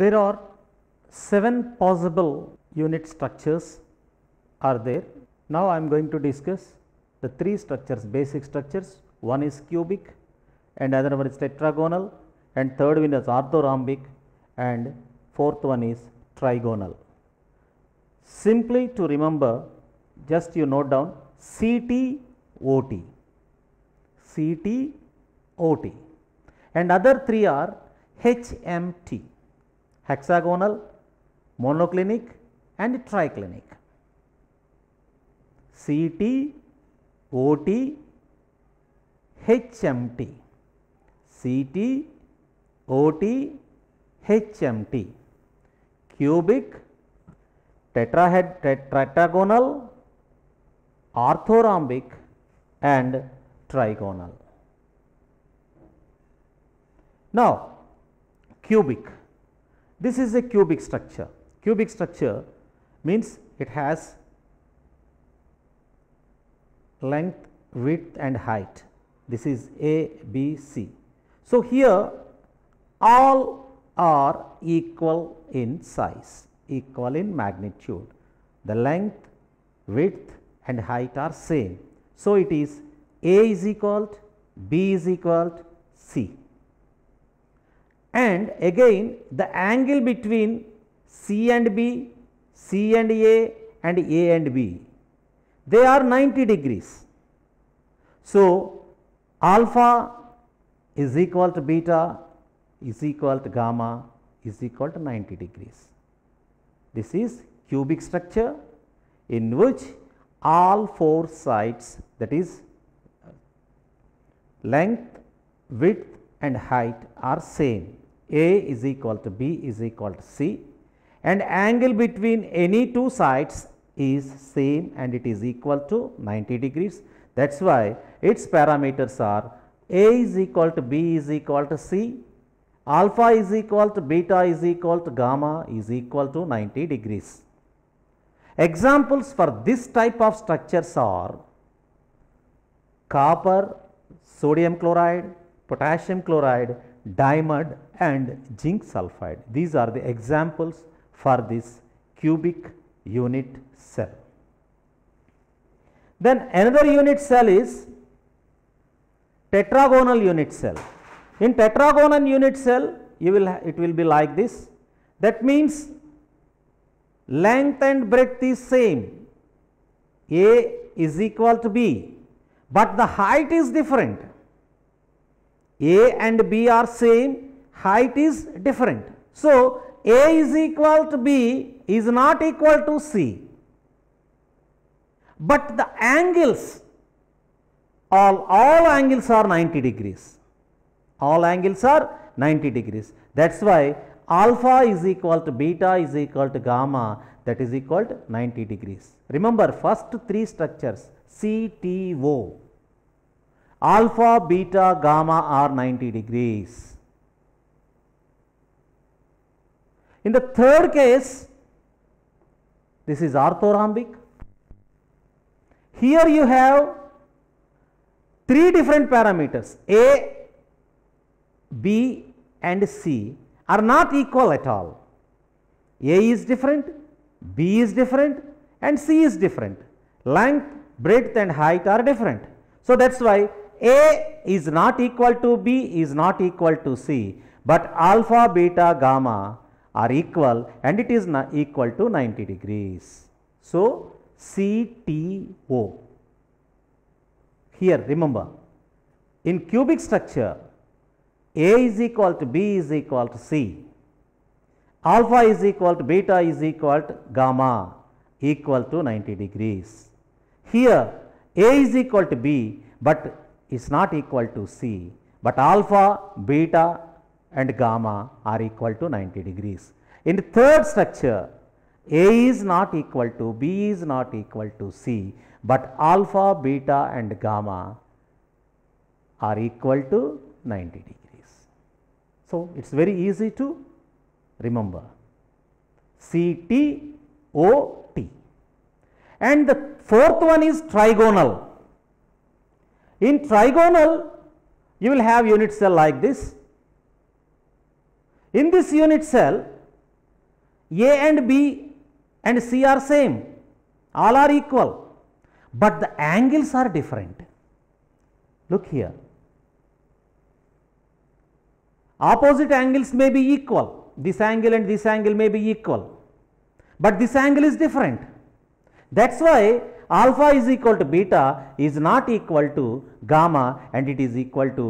There are 7 possible unit structures are there. Now, I am going to discuss the 3 structures, basic structures. One is cubic and other one is tetragonal and third one is orthorhombic and fourth one is trigonal. Simply to remember, just you note down C T O T, C T O T, and other three are HMT. hexagonal, monoclinic and triclinic. CT, OT, HMT. CT, OT, HMT. Cubic, tetrahed, tetragonal, orthorhombic and trigonal. Now, cubic. This is a cubic structure. Cubic structure means it has length, width and height. This is A, B, C. So, here all are equal in size, equal in magnitude. The length, width and height are same. So, it is A is equal, B is equal, C and again the angle between C and B, C and A and A and B, they are 90 degrees. So, alpha is equal to beta is equal to gamma is equal to 90 degrees. This is cubic structure in which all four sides that is length, width and height are same. A is equal to B is equal to C and angle between any two sides is same and it is equal to 90 degrees. That is why its parameters are A is equal to B is equal to C, alpha is equal to beta is equal to gamma is equal to 90 degrees. Examples for this type of structures are copper, sodium chloride, potassium chloride diamide and zinc sulfide. These are the examples for this cubic unit cell. Then another unit cell is tetragonal unit cell. In tetragonal unit cell, you will it will be like this. That means length and breadth is same. A is equal to B, but the height is different. A and B are same, height is different. So, A is equal to B is not equal to C, but the angles all, all angles are 90 degrees, all angles are 90 degrees. That is why alpha is equal to beta is equal to gamma that is equal to 90 degrees. Remember first three structures C, T, O Alpha, beta, gamma are 90 degrees. In the third case, this is orthorhombic. Here you have three different parameters A, B and C are not equal at all. A is different, B is different and C is different. Length, breadth and height are different. So, that is why a is not equal to B is not equal to C, but alpha, beta, gamma are equal and it is equal to 90 degrees. So, CTO. Here remember in cubic structure A is equal to B is equal to C, alpha is equal to beta is equal to gamma equal to 90 degrees. Here A is equal to B, but is not equal to C, but alpha, beta and gamma are equal to 90 degrees. In the third structure, A is not equal to B is not equal to C, but alpha, beta and gamma are equal to 90 degrees. So, it is very easy to remember C T O T and the fourth one is trigonal in trigonal, you will have unit cell like this. In this unit cell, A and B and C are same, all are equal, but the angles are different. Look here. Opposite angles may be equal, this angle and this angle may be equal, but this angle is different. That is why alpha is equal to beta is not equal to gamma and it is equal to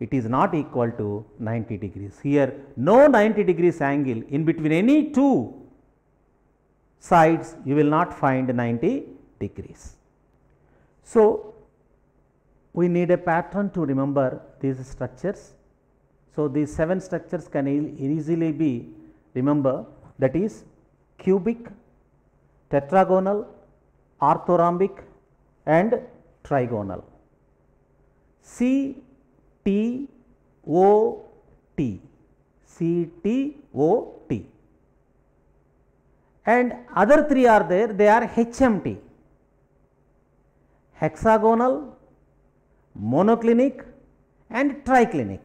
it is not equal to 90 degrees. Here no 90 degrees angle in between any two sides you will not find 90 degrees. So, we need a pattern to remember these structures. So, these 7 structures can easily be remember that is cubic, tetragonal, orthorhombic and trigonal. C T O T C T O T and other three are there they are HMT hexagonal, monoclinic and triclinic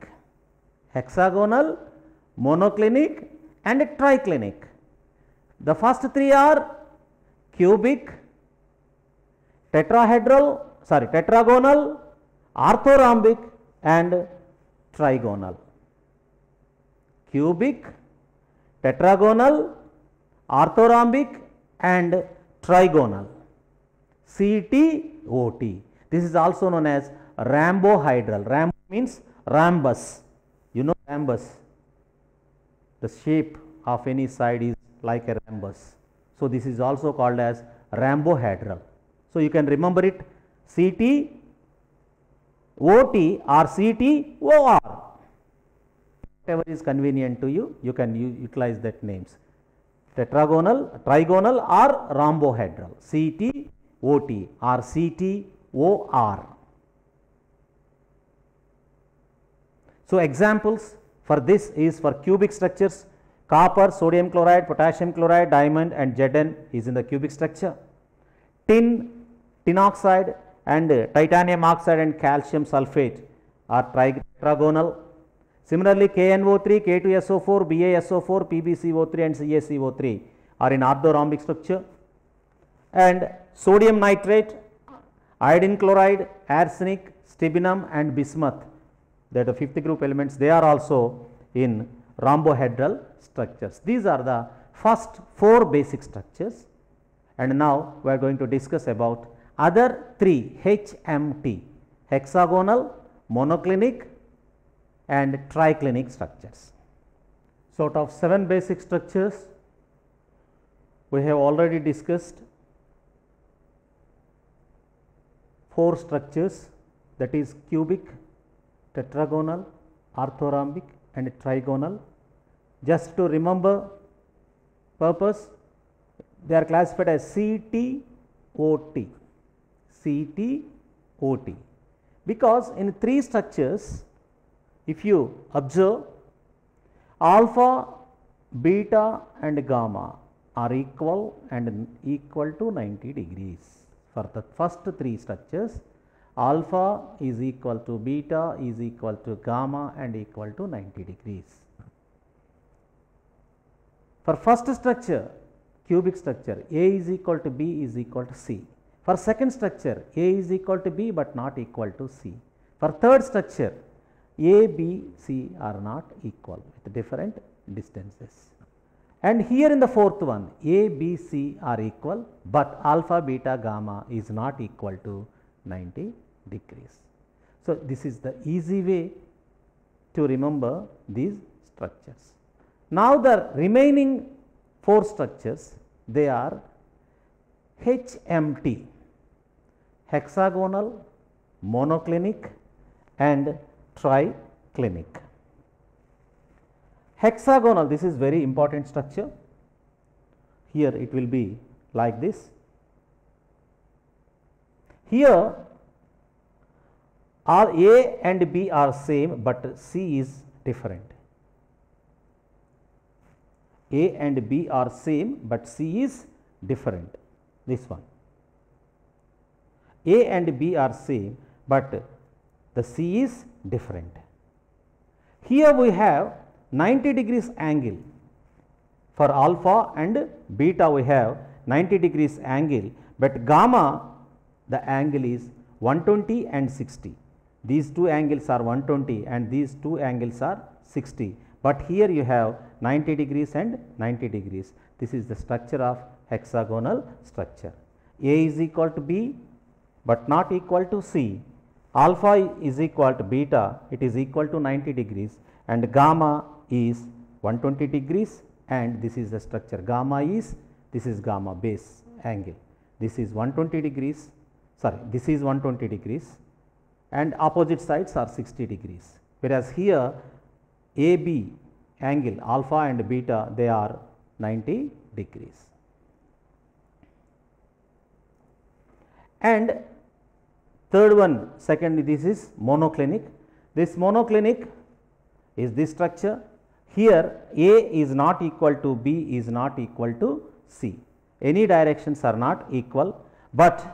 hexagonal, monoclinic and triclinic. The first three are cubic, tetrahedral, sorry, tetragonal, orthorhombic and trigonal. Cubic, tetragonal, orthorhombic and trigonal. CTOT. This is also known as rhombohedral. Rhomb means rhombus. You know rhombus. The shape of any side is like a rhombus. So, this is also called as rhombohedral. So, you can remember it CT OT or CT OR whatever is convenient to you you can utilize that names tetragonal, trigonal or rhombohedral CT OT or CT OR. So, examples for this is for cubic structures copper, sodium chloride, potassium chloride, diamond and Zn is in the cubic structure. Tin tin oxide and titanium oxide and calcium sulfate are tetragonal. Similarly, KNO3, K2SO4, BaSO4, PbCO3 and CaCO3 are in orthorhombic structure and sodium nitrate, iodine chloride, arsenic, stibinum and bismuth that the fifth group elements they are also in rhombohedral structures. These are the first four basic structures and now we are going to discuss about other 3 HMT hexagonal, monoclinic and triclinic structures. Sort of 7 basic structures we have already discussed 4 structures that is cubic, tetragonal, orthorhombic and trigonal. Just to remember purpose they are classified as CTOT CT, OT. Because in three structures, if you observe alpha, beta and gamma are equal and equal to 90 degrees. For the first three structures, alpha is equal to beta is equal to gamma and equal to 90 degrees. For first structure, cubic structure, A is equal to B is equal to C. For second structure, A is equal to B but not equal to C. For third structure, A, B, C are not equal with different distances. And here in the fourth one, A, B, C are equal, but alpha, beta, gamma is not equal to 90 degrees. So, this is the easy way to remember these structures. Now, the remaining four structures, they are HMT hexagonal, monoclinic and triclinic. Hexagonal this is very important structure here it will be like this. Here R A and B are same, but C is different. A and B are same, but C is different this one. A and B are same, but the C is different. Here we have 90 degrees angle for alpha and beta we have 90 degrees angle, but gamma the angle is 120 and 60. These two angles are 120 and these two angles are 60, but here you have 90 degrees and 90 degrees. This is the structure of hexagonal structure. A is equal to B, but not equal to C. Alpha is equal to beta, it is equal to 90 degrees and gamma is 120 degrees and this is the structure. Gamma is, this is gamma base angle. This is 120 degrees, sorry, this is 120 degrees and opposite sides are 60 degrees. Whereas here AB angle alpha and beta, they are 90 degrees. and third one second this is monoclinic. This monoclinic is this structure here A is not equal to B is not equal to C any directions are not equal, but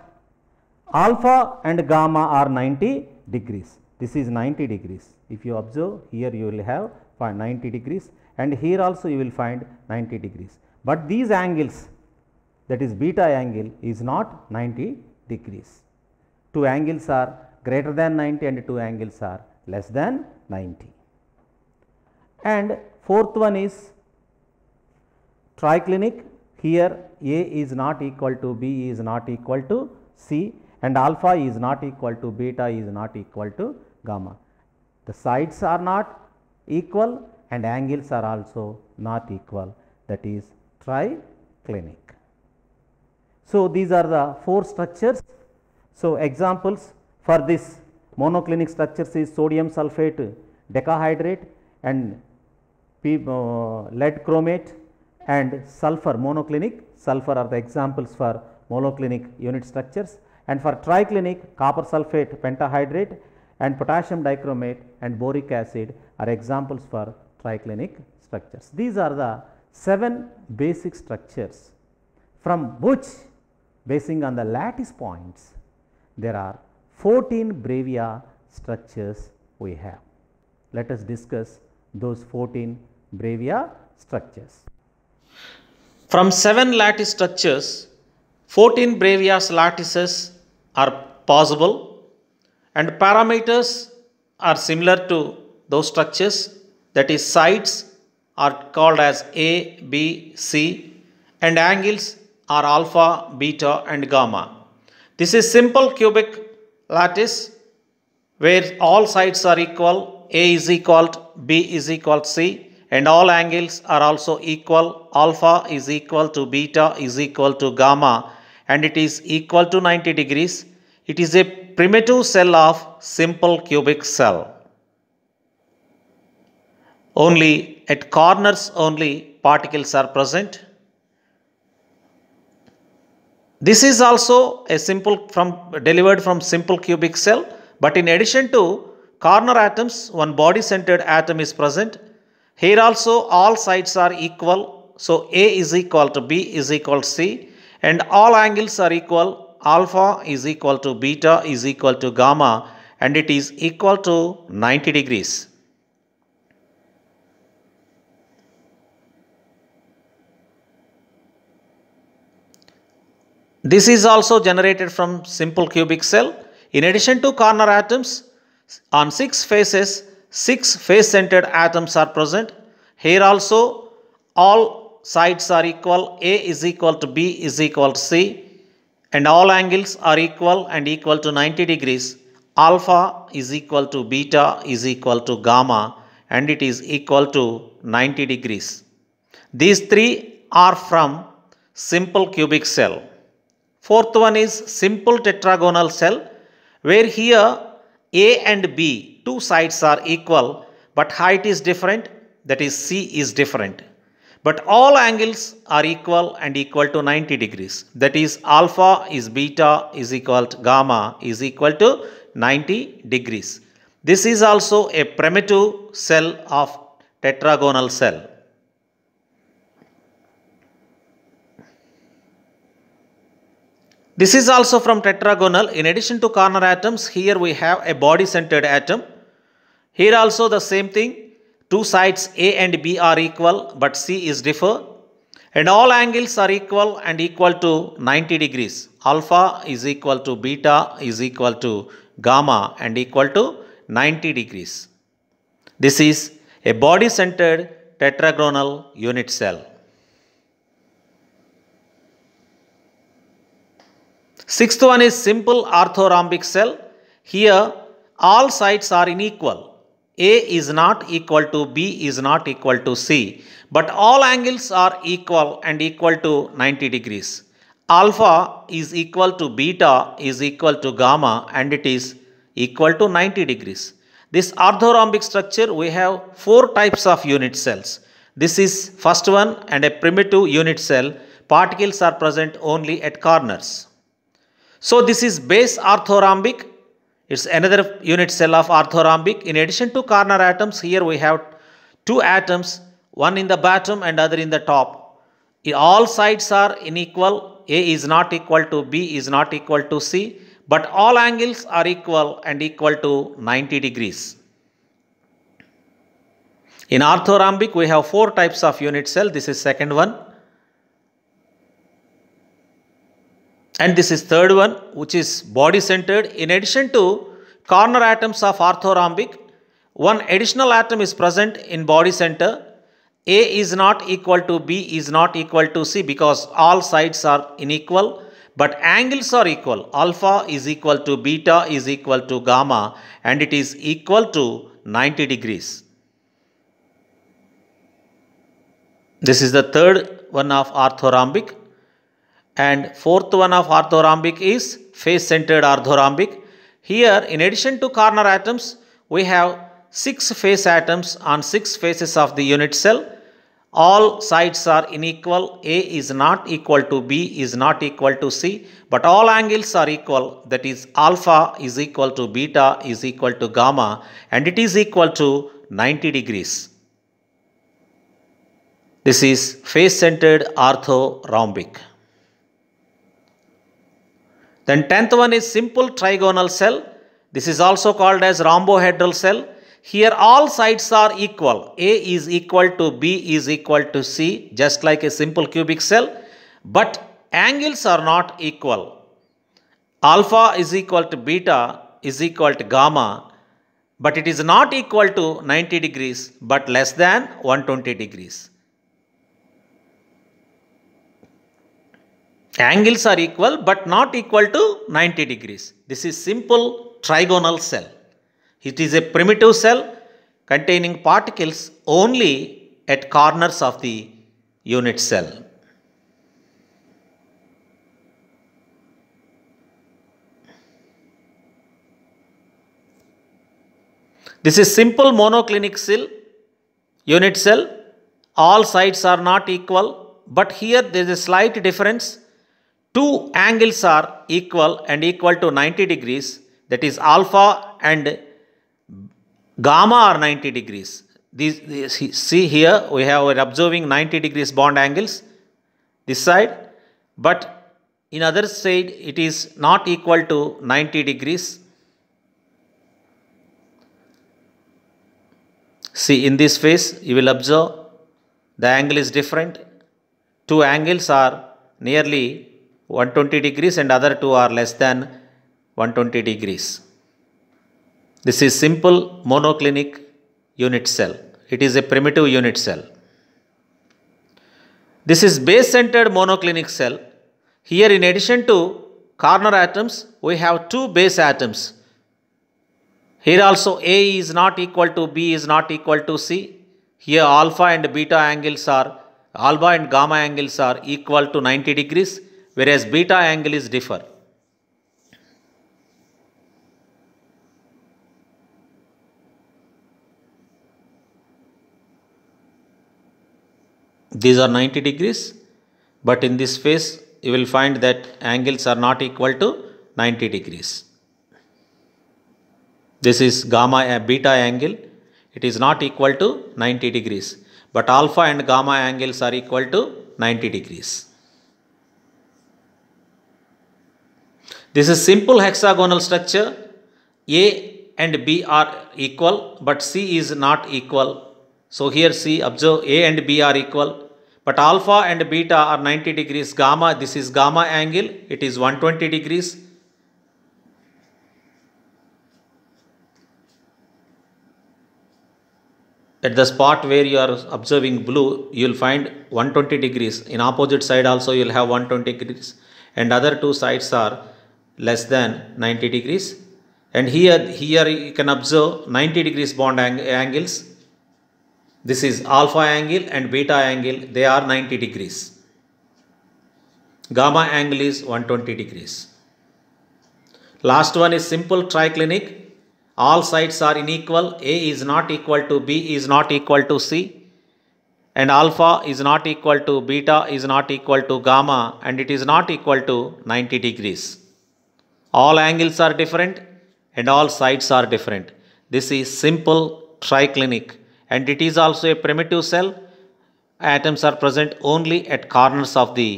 alpha and gamma are 90 degrees this is 90 degrees if you observe here you will have 90 degrees and here also you will find 90 degrees, but these angles that is beta angle is not 90 Decrease. Two angles are greater than 90 and two angles are less than 90. And fourth one is triclinic here A is not equal to B is not equal to C and alpha is not equal to beta is not equal to gamma. The sides are not equal and angles are also not equal that is triclinic. So, these are the four structures. So, examples for this monoclinic structures is sodium sulfate decahydrate and uh, lead chromate and sulfur monoclinic sulfur are the examples for monoclinic unit structures and for triclinic copper sulfate pentahydrate and potassium dichromate and boric acid are examples for triclinic structures. These are the 7 basic structures from which basing on the lattice points, there are 14 Brevia structures we have. Let us discuss those 14 Brevia structures. From 7 lattice structures, 14 Brevia's lattices are possible and parameters are similar to those structures that is sides are called as A, B, C and angles are alpha, beta and gamma. This is simple cubic lattice where all sides are equal, A is equal to B is equal to C and all angles are also equal, alpha is equal to beta is equal to gamma and it is equal to 90 degrees. It is a primitive cell of simple cubic cell. Only at corners only particles are present this is also a simple from delivered from simple cubic cell but in addition to corner atoms one body centered atom is present. Here also all sides are equal so A is equal to B is equal to C and all angles are equal alpha is equal to beta is equal to gamma and it is equal to 90 degrees. This is also generated from simple cubic cell. In addition to corner atoms, on six faces, six face-centered atoms are present. Here also, all sides are equal. A is equal to B is equal to C. And all angles are equal and equal to 90 degrees. Alpha is equal to beta is equal to gamma and it is equal to 90 degrees. These three are from simple cubic cell. Fourth one is simple tetragonal cell where here A and B, two sides are equal but height is different that is C is different. But all angles are equal and equal to 90 degrees. That is alpha is beta is equal to gamma is equal to 90 degrees. This is also a primitive cell of tetragonal cell. This is also from tetragonal. In addition to corner atoms, here we have a body-centered atom. Here also the same thing. Two sides A and B are equal, but C is differ. And all angles are equal and equal to 90 degrees. Alpha is equal to beta is equal to gamma and equal to 90 degrees. This is a body-centered tetragonal unit cell. Sixth one is simple orthorhombic cell. Here all sides are unequal. A is not equal to B is not equal to C. But all angles are equal and equal to 90 degrees. Alpha is equal to beta is equal to gamma and it is equal to 90 degrees. This orthorhombic structure we have four types of unit cells. This is first one and a primitive unit cell. Particles are present only at corners. So this is base orthorhombic. It's another unit cell of orthorhombic. In addition to corner atoms, here we have two atoms, one in the bottom and other in the top. All sides are unequal. A is not equal to B is not equal to C. But all angles are equal and equal to 90 degrees. In orthorhombic, we have four types of unit cell. This is second one. And this is third one, which is body centered. In addition to corner atoms of orthorhombic, one additional atom is present in body center. A is not equal to B is not equal to C because all sides are unequal but angles are equal. Alpha is equal to beta is equal to gamma and it is equal to 90 degrees. This is the third one of orthorhombic and fourth one of orthorhombic is face-centered orthorhombic. Here, in addition to corner atoms, we have six face atoms on six faces of the unit cell. All sides are unequal. A is not equal to B is not equal to C, but all angles are equal. That is, alpha is equal to beta is equal to gamma, and it is equal to 90 degrees. This is face-centered orthorhombic. Then 10th one is simple trigonal cell. This is also called as rhombohedral cell. Here all sides are equal. A is equal to B is equal to C just like a simple cubic cell. But angles are not equal. Alpha is equal to beta is equal to gamma but it is not equal to 90 degrees but less than 120 degrees. angles are equal but not equal to 90 degrees. This is simple trigonal cell. It is a primitive cell containing particles only at corners of the unit cell. This is simple monoclinic cell, unit cell. All sides are not equal, but here there is a slight difference two angles are equal and equal to 90 degrees that is alpha and gamma are 90 degrees. see here we have we're observing 90 degrees bond angles this side but in other side it is not equal to 90 degrees. See in this face you will observe the angle is different. Two angles are nearly 120 degrees and other two are less than 120 degrees. This is simple monoclinic unit cell. It is a primitive unit cell. This is base-centered monoclinic cell. Here in addition to corner atoms, we have two base atoms. Here also A is not equal to B is not equal to C. Here alpha and beta angles are, alpha and gamma angles are equal to 90 degrees whereas beta angle is differ. These are 90 degrees, but in this phase you will find that angles are not equal to 90 degrees. This is gamma uh, beta angle. It is not equal to 90 degrees, but alpha and gamma angles are equal to 90 degrees. This is simple hexagonal structure. A and B are equal, but C is not equal. So here C, observe A and B are equal. But alpha and beta are 90 degrees. Gamma, this is gamma angle. It is 120 degrees. At the spot where you are observing blue, you will find 120 degrees. In opposite side also you will have 120 degrees. And other two sides are less than 90 degrees and here here you can observe 90 degrees bond ang angles this is alpha angle and beta angle they are 90 degrees gamma angle is 120 degrees last one is simple triclinic all sides are unequal a is not equal to b is not equal to c and alpha is not equal to beta is not equal to gamma and it is not equal to 90 degrees all angles are different and all sides are different. This is simple triclinic and it is also a primitive cell. Atoms are present only at corners of the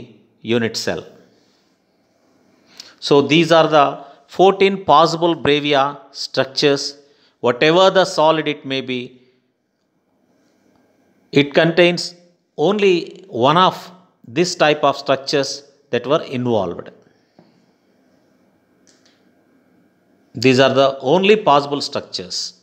unit cell. So these are the 14 possible Brevia structures. Whatever the solid it may be, it contains only one of this type of structures that were involved. These are the only possible structures.